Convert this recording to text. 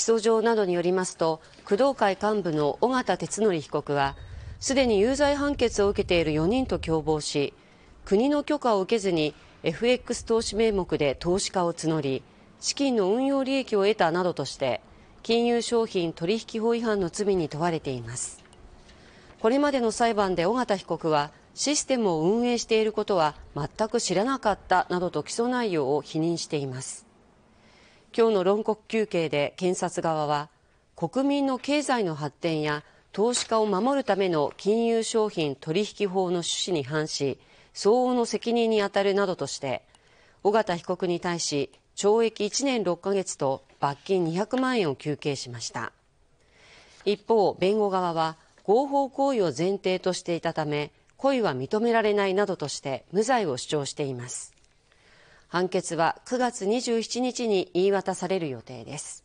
起訴状などによりますと工藤会幹部の尾形哲則被告はすでに有罪判決を受けている4人と共謀し国の許可を受けずに FX 投資名目で投資家を募り資金の運用利益を得たなどとして金融商品取引法違反の罪に問われていますこれまでの裁判で尾形被告はシステムを運営していることは全く知らなかったなどと起訴内容を否認しています今日の論告求刑で検察側は国民の経済の発展や投資家を守るための金融商品取引法の趣旨に反し相応の責任に当たるなどとして緒方被告に対し懲役1年6ヶ月と罰金200万円を求刑しました一方弁護側は合法行為を前提としていたため故意は認められないなどとして無罪を主張しています判決は9月27日に言い渡される予定です